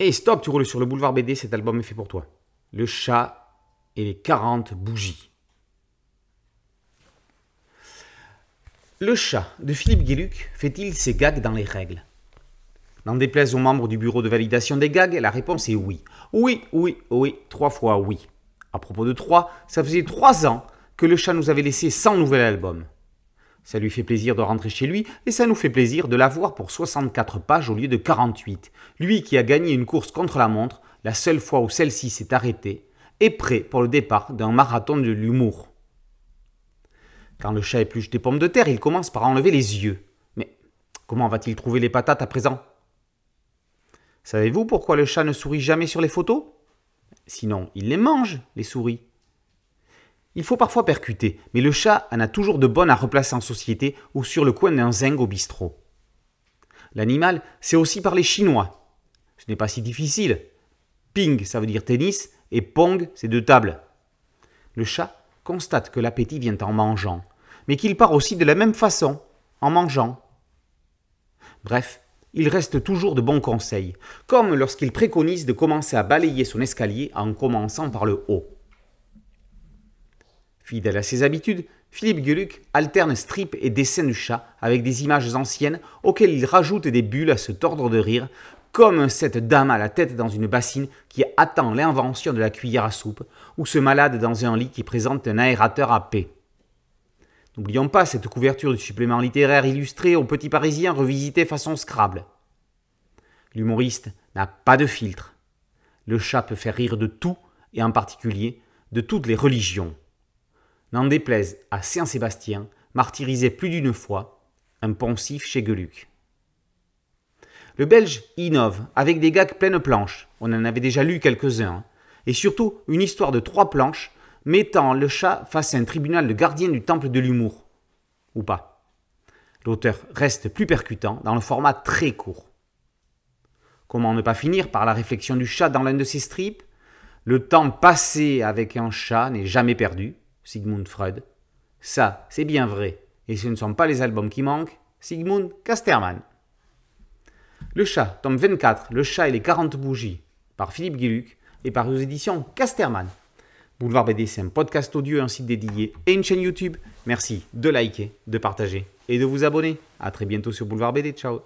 Et stop, tu roules sur le boulevard BD, cet album est fait pour toi. Le chat et les 40 bougies. Le chat de Philippe Guéluc fait-il ses gags dans les règles N'en déplaise aux membres du bureau de validation des gags, la réponse est oui. Oui, oui, oui, trois fois oui. À propos de trois, ça faisait trois ans que le chat nous avait laissé sans nouvel album. Ça lui fait plaisir de rentrer chez lui et ça nous fait plaisir de l'avoir pour 64 pages au lieu de 48. Lui qui a gagné une course contre la montre, la seule fois où celle-ci s'est arrêtée, est prêt pour le départ d'un marathon de l'humour. Quand le chat épluche des pommes de terre, il commence par enlever les yeux. Mais comment va-t-il trouver les patates à présent Savez-vous pourquoi le chat ne sourit jamais sur les photos Sinon, il les mange, les souris. Il faut parfois percuter, mais le chat en a toujours de bonnes à replacer en société ou sur le coin d'un zing au bistrot. L'animal sait aussi parler chinois. Ce n'est pas si difficile. Ping, ça veut dire tennis, et pong, c'est deux tables. Le chat constate que l'appétit vient en mangeant, mais qu'il part aussi de la même façon, en mangeant. Bref, il reste toujours de bons conseils, comme lorsqu'il préconise de commencer à balayer son escalier en commençant par le haut. Fidèle à ses habitudes, Philippe Gueluc alterne strips et dessins du chat avec des images anciennes auxquelles il rajoute des bulles à se tordre de rire, comme cette dame à la tête dans une bassine qui attend l'invention de la cuillère à soupe, ou ce malade dans un lit qui présente un aérateur à paix. N'oublions pas cette couverture du supplément littéraire illustré aux petits parisiens revisité façon Scrabble. L'humoriste n'a pas de filtre. Le chat peut faire rire de tout, et en particulier de toutes les religions. N'en déplaise à Saint-Sébastien, martyrisé plus d'une fois, un poncif chez Geluc. Le Belge innove avec des gags pleines planches, on en avait déjà lu quelques-uns, et surtout une histoire de trois planches mettant le chat face à un tribunal de gardien du temple de l'humour. Ou pas. L'auteur reste plus percutant dans le format très court. Comment ne pas finir par la réflexion du chat dans l'un de ses strips Le temps passé avec un chat n'est jamais perdu, Sigmund Freud. Ça, c'est bien vrai, et ce ne sont pas les albums qui manquent, Sigmund Casterman. Le chat, tome 24, Le chat et les 40 bougies, par Philippe Guiluc et par aux éditions Casterman. Boulevard BD, c'est un podcast audio, un site dédié et une chaîne YouTube. Merci de liker, de partager et de vous abonner. A très bientôt sur Boulevard BD. Ciao